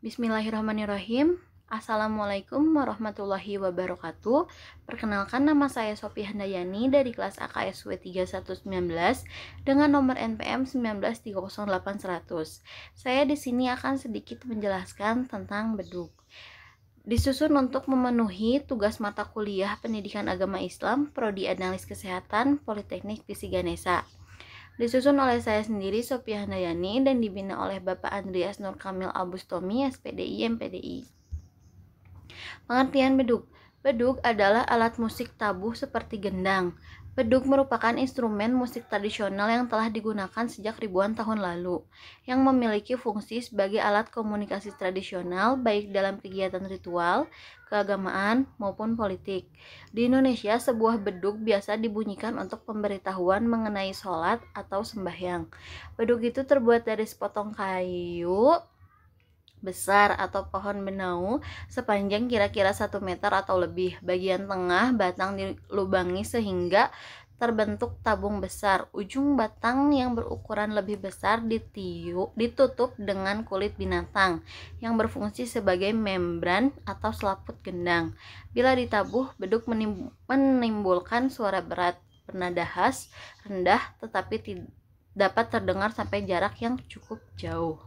Bismillahirrahmanirrahim. Assalamualaikum warahmatullahi wabarakatuh. Perkenalkan nama saya Sophie Handayani dari kelas AKSW 3119 dengan nomor NPM 1930800. Saya di sini akan sedikit menjelaskan tentang beduk disusun untuk memenuhi tugas mata kuliah Pendidikan Agama Islam, Prodi Analis Kesehatan, Politeknik Pisi Ganesa. Disusun oleh saya sendiri Sophia Handayani dan dibina oleh Bapak Andreas Nur Kamil Abustomi SPDI MPDI. Pengertian beduk Beduk adalah alat musik tabuh seperti gendang. Beduk merupakan instrumen musik tradisional yang telah digunakan sejak ribuan tahun lalu, yang memiliki fungsi sebagai alat komunikasi tradisional baik dalam kegiatan ritual, keagamaan, maupun politik. Di Indonesia, sebuah beduk biasa dibunyikan untuk pemberitahuan mengenai sholat atau sembahyang. Beduk itu terbuat dari sepotong kayu besar atau pohon benau sepanjang kira-kira 1 meter atau lebih. Bagian tengah batang dilubangi sehingga terbentuk tabung besar. Ujung batang yang berukuran lebih besar ditiu, ditutup dengan kulit binatang yang berfungsi sebagai membran atau selaput gendang. Bila ditabuh, beduk menimbulkan suara berat, bernada khas, rendah tetapi dapat terdengar sampai jarak yang cukup jauh.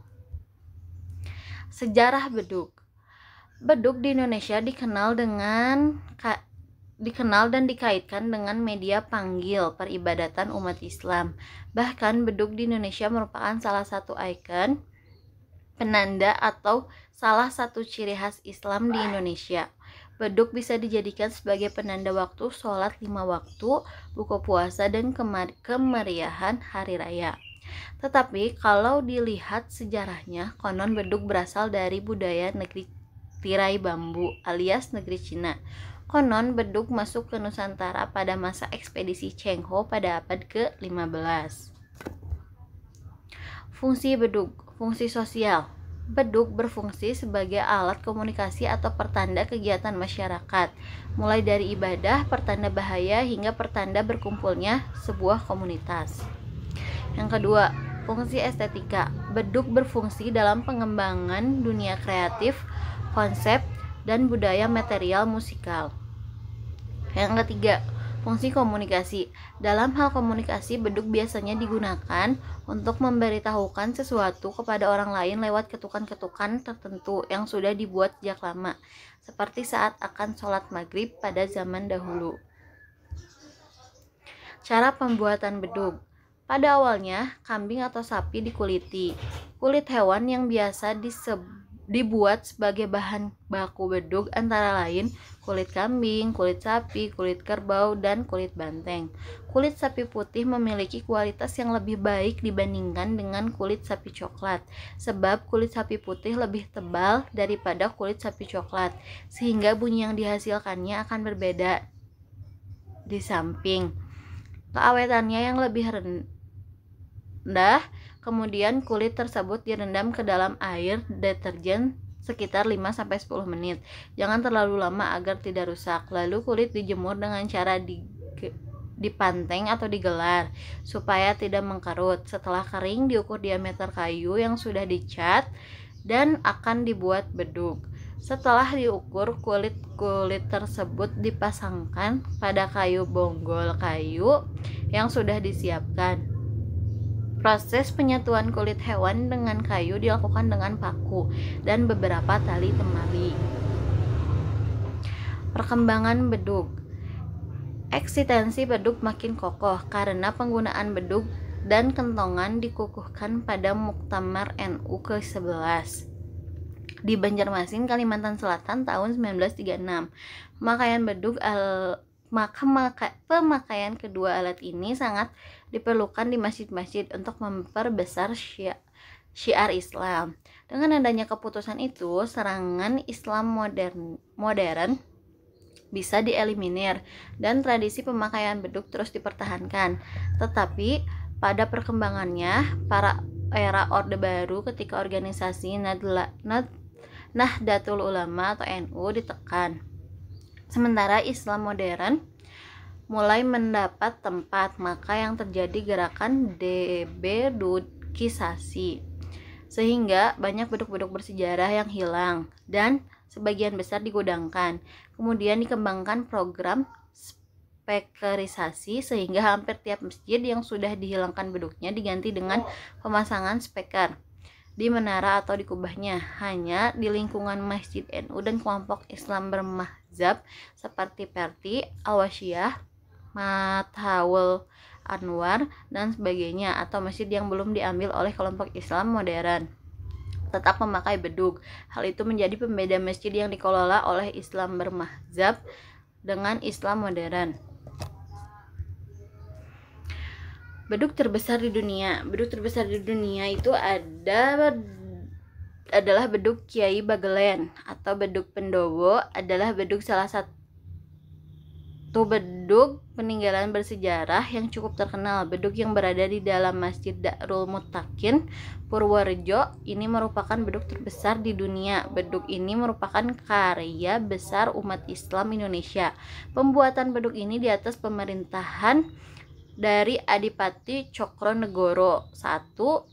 Sejarah beduk. Beduk di Indonesia dikenal dengan dikenal dan dikaitkan dengan media panggil peribadatan umat Islam. Bahkan beduk di Indonesia merupakan salah satu ikon penanda atau salah satu ciri khas Islam di Indonesia. Beduk bisa dijadikan sebagai penanda waktu sholat lima waktu, buka puasa, dan kemar kemeriahan hari raya. Tetapi kalau dilihat sejarahnya, konon beduk berasal dari budaya negeri tirai bambu alias negeri Cina. Konon beduk masuk ke Nusantara pada masa ekspedisi Cheng Ho pada abad ke-15. Fungsi beduk, fungsi sosial. Beduk berfungsi sebagai alat komunikasi atau pertanda kegiatan masyarakat, mulai dari ibadah, pertanda bahaya, hingga pertanda berkumpulnya sebuah komunitas. Yang kedua, fungsi estetika. Beduk berfungsi dalam pengembangan dunia kreatif, konsep, dan budaya material musikal. Yang ketiga, fungsi komunikasi. Dalam hal komunikasi, beduk biasanya digunakan untuk memberitahukan sesuatu kepada orang lain lewat ketukan-ketukan tertentu yang sudah dibuat sejak lama, seperti saat akan sholat maghrib pada zaman dahulu. Cara pembuatan beduk pada awalnya, kambing atau sapi dikuliti. Kulit hewan yang biasa dibuat sebagai bahan baku bedug antara lain kulit kambing, kulit sapi, kulit kerbau, dan kulit banteng. Kulit sapi putih memiliki kualitas yang lebih baik dibandingkan dengan kulit sapi coklat, sebab kulit sapi putih lebih tebal daripada kulit sapi coklat, sehingga bunyi yang dihasilkannya akan berbeda. Di samping keawetannya yang lebih rendah. Kemudian kulit tersebut direndam ke dalam air deterjen sekitar 5 10 menit. Jangan terlalu lama agar tidak rusak. Lalu kulit dijemur dengan cara dipanteng atau digelar supaya tidak mengkerut. Setelah kering diukur diameter kayu yang sudah dicat dan akan dibuat beduk. Setelah diukur, kulit-kulit tersebut dipasangkan pada kayu bonggol kayu yang sudah disiapkan. Proses penyatuan kulit hewan dengan kayu dilakukan dengan paku dan beberapa tali temali. Perkembangan bedug Eksistensi bedug makin kokoh karena penggunaan bedug dan kentongan dikukuhkan pada Muktamar NU ke-11 di Banjarmasin, Kalimantan Selatan tahun 1936. Pemakaian beduk al eh, maka maka pemakaian kedua alat ini sangat diperlukan di masjid-masjid untuk memperbesar syiar syiar Islam. Dengan adanya keputusan itu, serangan Islam modern modern bisa dieliminir dan tradisi pemakaian beduk terus dipertahankan. Tetapi pada perkembangannya para era Orde Baru ketika organisasi Nadla, Nad, Nah Datul Ulama atau NU ditekan. Sementara Islam modern mulai mendapat tempat, maka yang terjadi gerakan DB Sehingga banyak beduk-beduk bersejarah yang hilang dan sebagian besar digudangkan. Kemudian dikembangkan program spekerisasi sehingga hampir tiap masjid yang sudah dihilangkan beduknya diganti dengan pemasangan speaker di menara atau di kubahnya. Hanya di lingkungan Masjid NU dan kelompok Islam bermahzab seperti Perti, Awasyah, Matawul Anwar, dan sebagainya atau masjid yang belum diambil oleh kelompok Islam modern tetap memakai bedug. Hal itu menjadi pembeda masjid yang dikelola oleh Islam bermahzab dengan Islam modern. beduk terbesar di dunia beduk terbesar di dunia itu ada adalah beduk Kiai Bagelen atau beduk Pendowo adalah beduk salah satu beduk peninggalan bersejarah yang cukup terkenal. Beduk yang berada di dalam Masjid Darul Mutakin Purworejo ini merupakan beduk terbesar di dunia. Beduk ini merupakan karya besar umat Islam Indonesia. Pembuatan beduk ini di atas pemerintahan dari Adipati Cokronegoro satu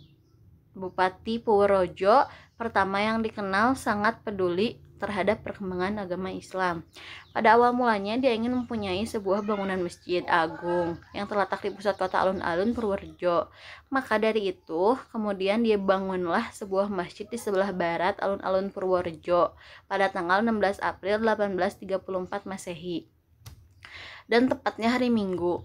Bupati Purworejo pertama yang dikenal sangat peduli terhadap perkembangan agama Islam. Pada awal mulanya dia ingin mempunyai sebuah bangunan masjid agung yang terletak di pusat kota alun-alun Purworejo. Maka dari itu, kemudian dia bangunlah sebuah masjid di sebelah barat alun-alun Purworejo pada tanggal 16 April 1834 Masehi. Dan tepatnya hari Minggu.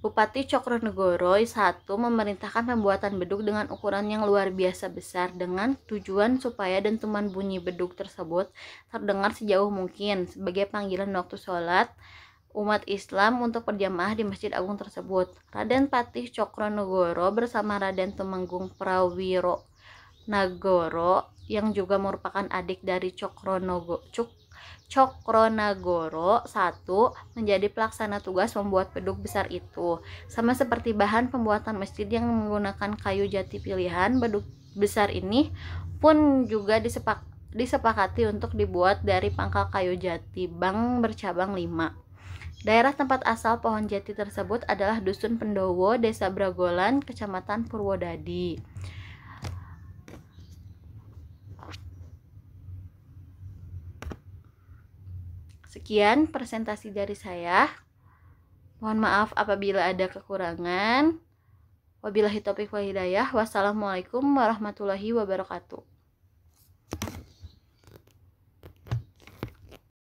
Bupati Cokronegoro I memerintahkan pembuatan beduk dengan ukuran yang luar biasa besar dengan tujuan supaya dentuman bunyi beduk tersebut terdengar sejauh mungkin sebagai panggilan waktu sholat umat Islam untuk berjamaah di Masjid Agung tersebut. Raden Patih Cokronegoro bersama Raden Temenggung Prawiro Nagoro yang juga merupakan adik dari Cokronogo, Cuk, Cokronagoro satu menjadi pelaksana tugas membuat beduk besar itu. Sama seperti bahan pembuatan masjid yang menggunakan kayu jati pilihan, beduk besar ini pun juga disepak disepakati untuk dibuat dari pangkal kayu jati bang bercabang lima Daerah tempat asal pohon jati tersebut adalah Dusun Pendowo, Desa Bragolan, Kecamatan Purwodadi. Sekian presentasi dari saya. Mohon maaf apabila ada kekurangan. Wabillahi taufiq wa hidayah. Wassalamualaikum warahmatullahi wabarakatuh.